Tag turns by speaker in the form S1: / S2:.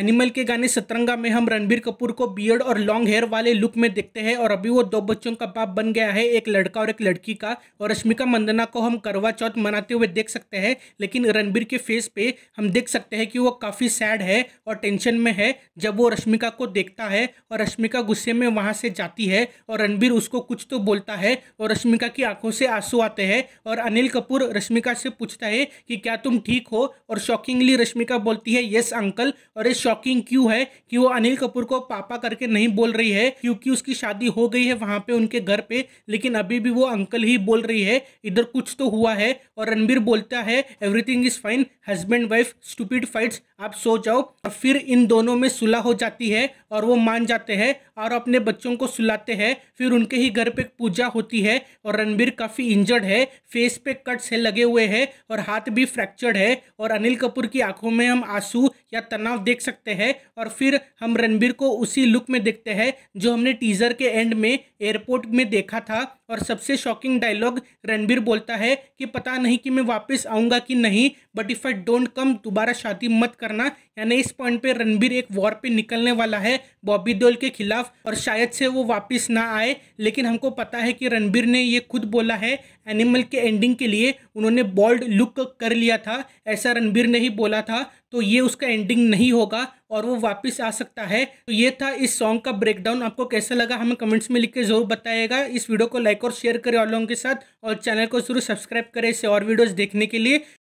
S1: animal के गाने सतरंगा में हम रणबीर कपूर को बियर्ड और लॉन्ग हेयर वाले लुक में देखते हैं और अभी वो दो बच्चों का बाप बन गया है एक लड़का और एक लड़की का और रश्मिका मंदना को हम करवा चौथ मनाते हुए देख सकते हैं लेकिन रणबीर के फेस पे हम देख सकते हैं कि वो काफ़ी सैड है और टेंशन में है जब वो रश्मिका को देखता है और रश्मिका गुस्से में वहाँ से जाती है और रणबीर उसको कुछ तो बोलता है और रश्मिका की आंखों से आंसू आते हैं और अनिल कपूर रश्मिका से पूछता है कि क्या तुम ठीक हो और शॉकिंगली रश्मिका बोलती है येस अंकल और इस शॉकिंग क्यों है कि वो अनिल कपूर को पापा करके नहीं बोल रही है क्योंकि उसकी शादी हो गई है वहां पे उनके घर पे लेकिन अभी भी वो अंकल ही बोल रही है इधर कुछ तो हुआ है और रणबीर बोलता है everything is fine husband wife stupid fights आप सो जाओ और फिर इन दोनों में सुलह हो जाती है और वो मान जाते हैं और अपने बच्चों को सुलाते हैं फिर उनके ही घर पे पूजा होती है और रणबीर काफ़ी इंजर्ड है फेस पे कट्स है लगे हुए हैं और हाथ भी फ्रैक्चर्ड है और अनिल कपूर की आंखों में हम आंसू या तनाव देख सकते सकते हैं और फिर हम रणबीर को उसी लुक में देखते हैं जो हमने टीज़र के एंड में एयरपोर्ट में देखा था और सबसे शॉकिंग डायलॉग रणबीर बोलता है कि पता नहीं कि मैं वापस आऊँगा कि नहीं but if I don't come दोबारा शादी मत करना यानी इस पॉइंट पे रणबीर एक वॉर पे निकलने वाला है बॉबी देओल के खिलाफ और शायद से वो वापस ना आए लेकिन हमको पता है कि रणबीर ने ये खुद बोला है एनिमल के एंडिंग के लिए उन्होंने बॉल्ड लुक कर लिया था ऐसा रणबीर ने ही बोला था तो ये उसका एंडिंग नहीं होगा और वो वापस आ सकता है तो ये था इस सॉन्ग का ब्रेकडाउन आपको कैसा लगा हमें कमेंट्स में लिख के जरूर बताएगा इस वीडियो को लाइक और शेयर करें और लोगों के साथ और चैनल को जरूर सब्सक्राइब करें इसे और वीडियोज़ देखने के लिए